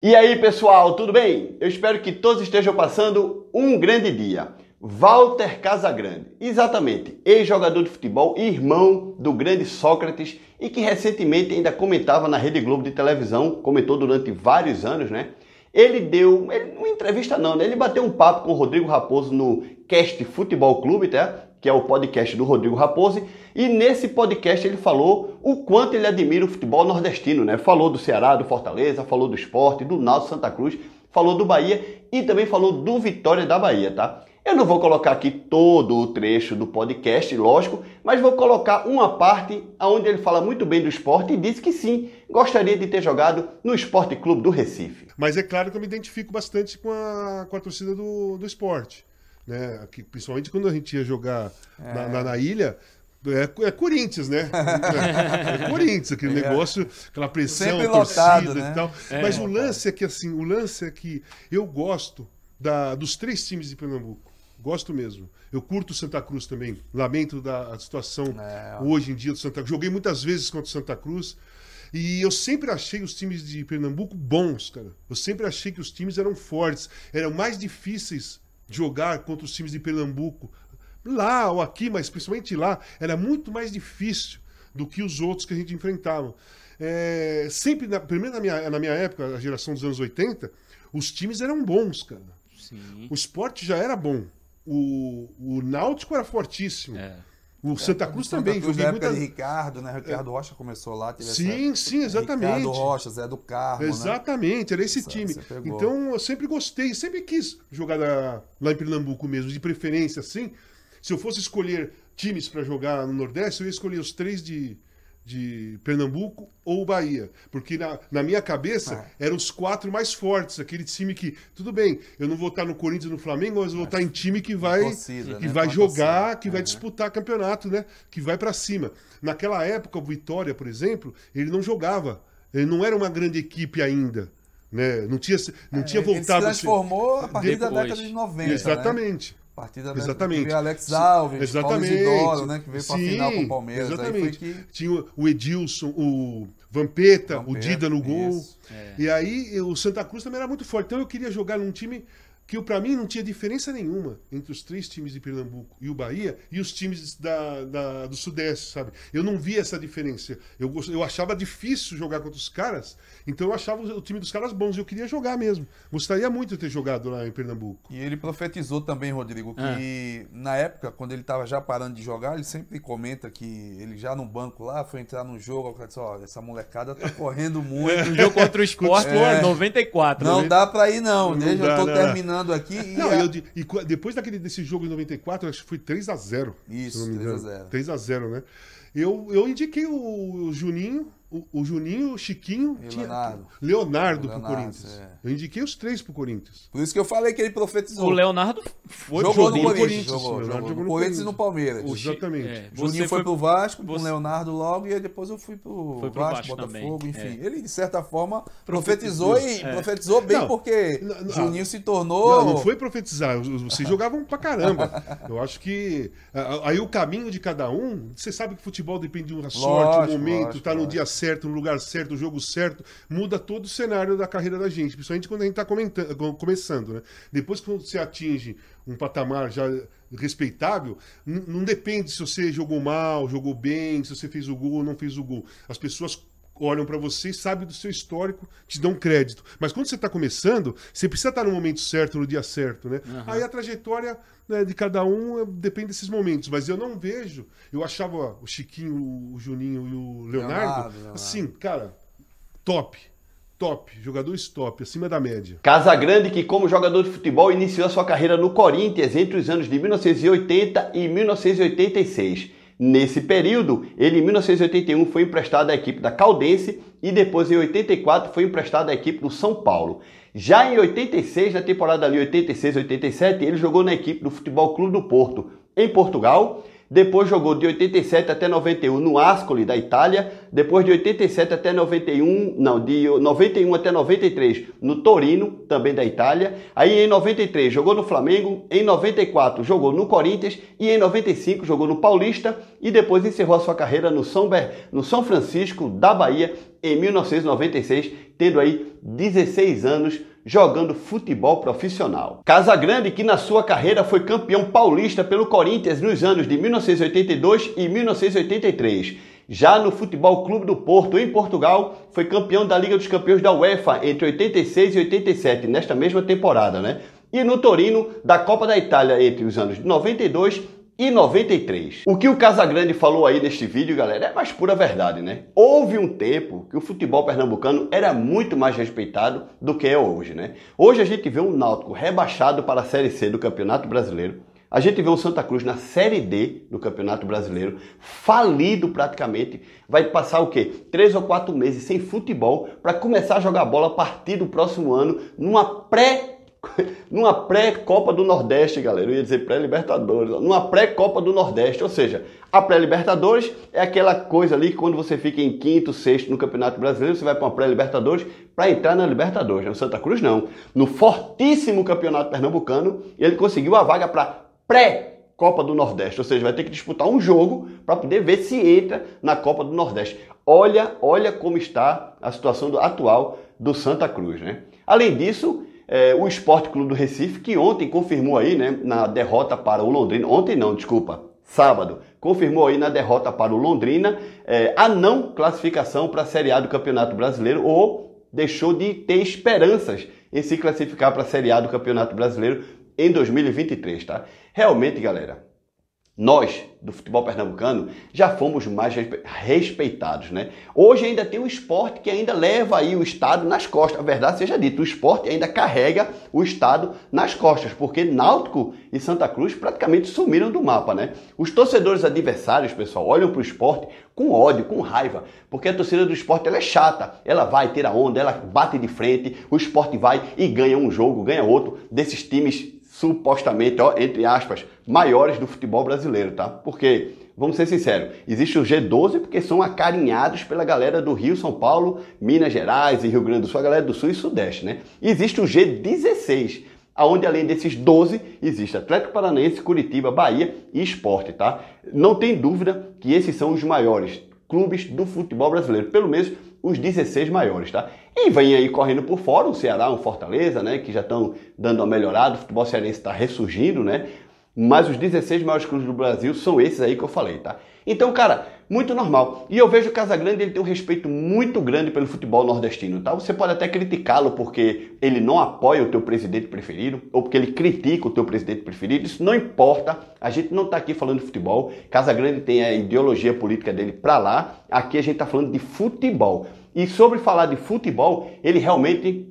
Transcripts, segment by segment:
E aí, pessoal, tudo bem? Eu espero que todos estejam passando um grande dia. Walter Casagrande, exatamente, ex-jogador de futebol irmão do grande Sócrates e que recentemente ainda comentava na Rede Globo de televisão, comentou durante vários anos, né? Ele deu, ele, uma entrevista não, né? ele bateu um papo com o Rodrigo Raposo no Cast Futebol Clube, tá? que é o podcast do Rodrigo Raposo, e nesse podcast ele falou o quanto ele admira o futebol nordestino, né? Falou do Ceará, do Fortaleza, falou do esporte, do Náutico Santa Cruz, falou do Bahia e também falou do Vitória da Bahia, tá? Eu não vou colocar aqui todo o trecho do podcast, lógico, mas vou colocar uma parte onde ele fala muito bem do esporte e diz que sim, gostaria de ter jogado no Esporte Clube do Recife. Mas é claro que eu me identifico bastante com a, com a torcida do, do esporte né? Que, principalmente quando a gente ia jogar é. na, na, é. na ilha, é, é, Corinthians, né? É, é Corinthians, aquele é. negócio, aquela pressão, lotado, torcida né? e tal. É, Mas o lance é que assim, o lance é que eu gosto da, dos três times de Pernambuco. Gosto mesmo. Eu curto o Santa Cruz também. Lamento da situação hoje em dia do Santa Cruz. Joguei muitas vezes contra o Santa Cruz. E eu sempre achei os times de Pernambuco bons, cara. Eu sempre achei que os times eram fortes, eram mais difíceis jogar contra os times de Pernambuco, lá ou aqui, mas principalmente lá, era muito mais difícil do que os outros que a gente enfrentava. É, sempre, na, primeiro na minha, na minha época, a geração dos anos 80, os times eram bons, cara. Sim. O esporte já era bom. O, o Náutico era fortíssimo. É. O é, Santa Cruz também. Santa Cruz, joguei na época muita... de Ricardo, né? Ricardo Rocha começou lá. sim, essa... sim, exatamente. Ricardo Rocha, Zé do Carmo, né? Exatamente, né? era esse Isso, time. Então, eu sempre gostei, sempre quis jogar na... lá em Pernambuco mesmo, de preferência, assim. Se eu fosse escolher times para jogar no Nordeste, eu ia escolher os três de, de Pernambuco ou Bahia. Porque na, na minha cabeça ah. eram os quatro mais fortes, aquele time que, tudo bem, eu não vou estar no Corinthians no Flamengo, mas vou é. estar em time que vai, torcida, que né? vai jogar, que vai é. disputar campeonato, né? Que vai para cima. Naquela época, o Vitória, por exemplo, ele não jogava. Ele não era uma grande equipe ainda. Né? Não tinha, não é, tinha voltado. Ele se transformou a partir depois. da década de 90. Né? Exatamente. Né? Partida né, exatamente. Né, Alex Alves, exatamente. Isidoro, né? Que veio para final com o Palmeiras. Exatamente. Que... Tinha o Edilson, o Vampeta, Vampeta o Dida no gol. É. E aí o Santa Cruz também era muito forte. Então eu queria jogar num time que para mim não tinha diferença nenhuma entre os três times de Pernambuco e o Bahia e os times da, da do Sudeste, sabe? Eu não via essa diferença. Eu, eu achava difícil jogar contra os caras, então eu achava o time dos caras bons. Eu queria jogar mesmo. Gostaria muito de ter jogado lá em Pernambuco. E ele profetizou também, Rodrigo, que é. na época, quando ele estava já parando de jogar, ele sempre comenta que ele já no banco lá foi entrar num jogo, o disse: olha, essa molecada tá correndo muito. eu é. jogo contra o Sport, é, 94. Não né? dá para ir, não. não Deixa, eu tô não. terminando lembrando aqui. E não, a... eu, e depois daquele, desse jogo em 94, acho que foi 3x0. Isso, 3x0. 3x0, né? Eu, eu indiquei o Juninho o, o Juninho, o Chiquinho e tinha Leonardo, Leonardo, Leonardo pro Corinthians. É. Eu indiquei os três pro Corinthians. Por isso que eu falei que ele profetizou. O Leonardo foi jogou no Corinthians. Jogou, jogou, jogou no Corinthians e no Palmeiras. O Exatamente. É, Juninho foi, foi pro Vasco, você... pro Leonardo logo, e depois eu fui pro, foi pro Vasco, Vasco Botafogo, enfim. É. Ele, de certa forma, profetizou, profetizou e é. profetizou bem não, porque não, Juninho não, se tornou. Não, foi profetizar, vocês jogavam pra caramba. eu acho que. Aí o caminho de cada um, você sabe que futebol depende de uma sorte, um momento, Está tá no dia certo é certo, no lugar certo, o jogo certo, muda todo o cenário da carreira da gente, principalmente quando a gente está começando, né? Depois que você atinge um patamar já respeitável, não depende se você jogou mal, jogou bem, se você fez o gol ou não fez o gol. As pessoas olham para você, sabem do seu histórico, te dão crédito. Mas quando você está começando, você precisa estar tá no momento certo, no dia certo, né? Uhum. Aí a trajetória né, de cada um eh, depende desses momentos. Mas eu não vejo. Eu achava o Chiquinho, o Juninho e o Leonardo, Leonardo assim, cara, top top, jogadores top, acima da média. Casagrande, que como jogador de futebol iniciou sua carreira no Corinthians entre os anos de 1980 e 1986. Nesse período, ele em 1981 foi emprestado à equipe da Caldense e depois em 84 foi emprestado à equipe do São Paulo. Já em 86, na temporada ali 86-87, ele jogou na equipe do Futebol Clube do Porto, em Portugal, depois jogou de 87 até 91 no Ascoli da Itália, depois de 87 até 91, não, de 91 até 93 no Torino, também da Itália. Aí em 93 jogou no Flamengo, em 94 jogou no Corinthians e em 95 jogou no Paulista e depois encerrou a sua carreira no São, Ber... no São Francisco da Bahia em 1996, tendo aí 16 anos jogando futebol profissional. Casagrande, que na sua carreira foi campeão paulista pelo Corinthians nos anos de 1982 e 1983. Já no Futebol Clube do Porto, em Portugal, foi campeão da Liga dos Campeões da UEFA entre 86 e 87, nesta mesma temporada, né? E no Torino, da Copa da Itália entre os anos de 92 e 93. O que o Casagrande falou aí neste vídeo, galera, é mais pura verdade, né? Houve um tempo que o futebol pernambucano era muito mais respeitado do que é hoje, né? Hoje a gente vê um Náutico rebaixado para a Série C do Campeonato Brasileiro. A gente vê o Santa Cruz na Série D do Campeonato Brasileiro, falido praticamente. Vai passar o quê? Três ou quatro meses sem futebol para começar a jogar bola a partir do próximo ano numa pré numa pré-Copa do Nordeste, galera. Eu ia dizer pré-Libertadores, numa pré-Copa do Nordeste. Ou seja, a pré-Libertadores é aquela coisa ali que quando você fica em quinto, sexto no Campeonato Brasileiro, você vai para uma pré-Libertadores para entrar na Libertadores. No né? Santa Cruz, não. No fortíssimo Campeonato Pernambucano, ele conseguiu a vaga para pré Copa do Nordeste, ou seja, vai ter que disputar um jogo para poder ver se entra na Copa do Nordeste. Olha, olha como está a situação do, atual do Santa Cruz, né? Além disso, é, o Esporte Clube do Recife, que ontem confirmou aí, né, na derrota para o Londrina. Ontem não, desculpa, sábado. Confirmou aí na derrota para o Londrina é, a não classificação para a Série A do Campeonato Brasileiro ou deixou de ter esperanças em se classificar para a Série A do Campeonato Brasileiro em 2023, tá? Realmente, galera, nós do futebol pernambucano já fomos mais respeitados, né? Hoje ainda tem um esporte que ainda leva aí o estado nas costas. A verdade seja dita, o esporte ainda carrega o estado nas costas, porque Náutico e Santa Cruz praticamente sumiram do mapa, né? Os torcedores adversários, pessoal, olham para o esporte com ódio, com raiva, porque a torcida do esporte ela é chata, ela vai ter a onda, ela bate de frente, o esporte vai e ganha um jogo, ganha outro desses times supostamente, ó, entre aspas, maiores do futebol brasileiro, tá? Porque, vamos ser sinceros, existe o G12 porque são acarinhados pela galera do Rio, São Paulo, Minas Gerais e Rio Grande do Sul, a galera do Sul e Sudeste, né? E existe o G16, aonde além desses 12 existe Atlético Paranaense, Curitiba, Bahia e Esporte, tá? Não tem dúvida que esses são os maiores clubes do futebol brasileiro, pelo menos os 16 maiores, tá? E vem aí correndo por fora o Ceará, o Fortaleza, né? Que já estão dando uma melhorada, o futebol cearense está ressurgindo, né? Mas os 16 maiores clubes do Brasil são esses aí que eu falei, tá? Então, cara, muito normal. E eu vejo o Casagrande, ele tem um respeito muito grande pelo futebol nordestino, tá? Você pode até criticá-lo porque ele não apoia o teu presidente preferido ou porque ele critica o teu presidente preferido. Isso não importa. A gente não tá aqui falando de futebol. Casagrande tem a ideologia política dele pra lá. Aqui a gente tá falando de futebol. E sobre falar de futebol, ele realmente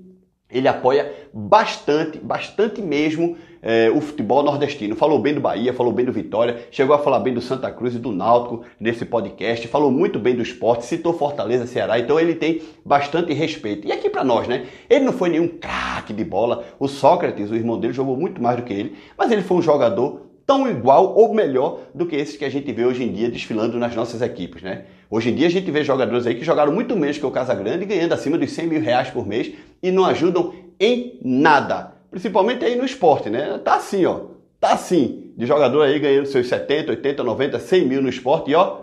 ele apoia bastante, bastante mesmo é, o futebol nordestino. Falou bem do Bahia, falou bem do Vitória, chegou a falar bem do Santa Cruz e do Náutico nesse podcast, falou muito bem do esporte, citou Fortaleza, Ceará, então ele tem bastante respeito. E aqui para nós, né? Ele não foi nenhum craque de bola. O Sócrates, o irmão dele, jogou muito mais do que ele, mas ele foi um jogador tão igual ou melhor do que esses que a gente vê hoje em dia desfilando nas nossas equipes, né? Hoje em dia a gente vê jogadores aí que jogaram muito menos que o Casagrande, ganhando acima dos 100 mil reais por mês e não ajudam em nada principalmente aí no esporte, né? Tá assim, ó. Tá assim, de jogador aí ganhando seus 70, 80, 90, 100 mil no esporte e ó,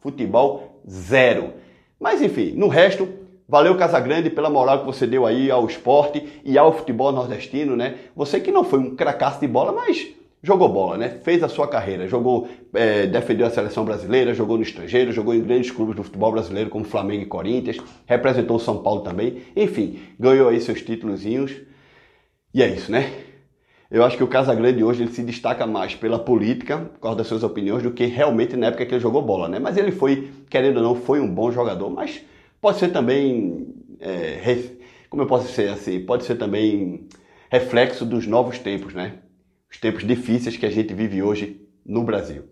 futebol zero. Mas enfim, no resto, valeu Casagrande pela moral que você deu aí ao esporte e ao futebol nordestino, né? Você que não foi um cracaço de bola, mas jogou bola, né? Fez a sua carreira, jogou, é, defendeu a seleção brasileira, jogou no estrangeiro, jogou em grandes clubes do futebol brasileiro como Flamengo e Corinthians, representou o São Paulo também, enfim, ganhou aí seus títulos e é isso, né? Eu acho que o Casagrande hoje ele se destaca mais pela política, por causa das suas opiniões, do que realmente na época que ele jogou bola, né? Mas ele foi, querendo ou não, foi um bom jogador, mas pode ser também, é, como eu posso ser assim, pode ser também reflexo dos novos tempos, né? Os tempos difíceis que a gente vive hoje no Brasil.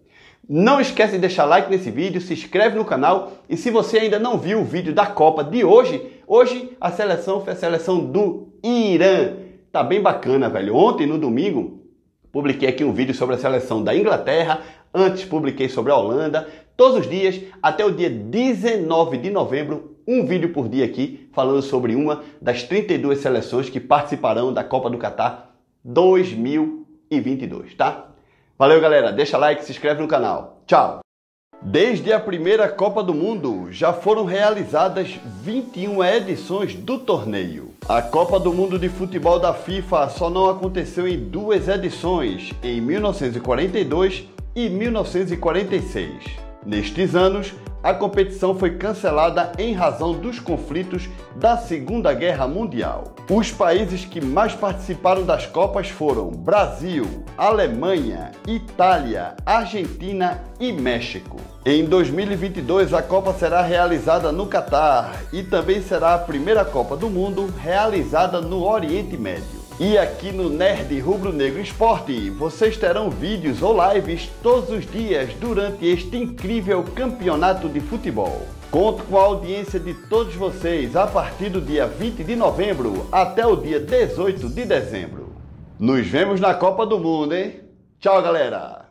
Não esquece de deixar like nesse vídeo, se inscreve no canal e se você ainda não viu o vídeo da Copa de hoje, hoje a seleção foi a seleção do Irã tá bem bacana, velho. Ontem, no domingo, publiquei aqui um vídeo sobre a seleção da Inglaterra, antes publiquei sobre a Holanda. Todos os dias, até o dia 19 de novembro, um vídeo por dia aqui, falando sobre uma das 32 seleções que participarão da Copa do Catar 2022, tá? Valeu, galera. Deixa like, se inscreve no canal. Tchau! Desde a primeira Copa do Mundo, já foram realizadas 21 edições do torneio. A Copa do Mundo de Futebol da FIFA só não aconteceu em duas edições, em 1942 e 1946. Nestes anos, a competição foi cancelada em razão dos conflitos da Segunda Guerra Mundial. Os países que mais participaram das Copas foram Brasil, Alemanha, Itália, Argentina e México. Em 2022, a Copa será realizada no Catar e também será a primeira Copa do Mundo realizada no Oriente Médio. E aqui no Nerd Rubro Negro Esporte, vocês terão vídeos ou lives todos os dias durante este incrível campeonato de futebol. Conto com a audiência de todos vocês a partir do dia 20 de novembro até o dia 18 de dezembro. Nos vemos na Copa do Mundo, hein? Tchau, galera!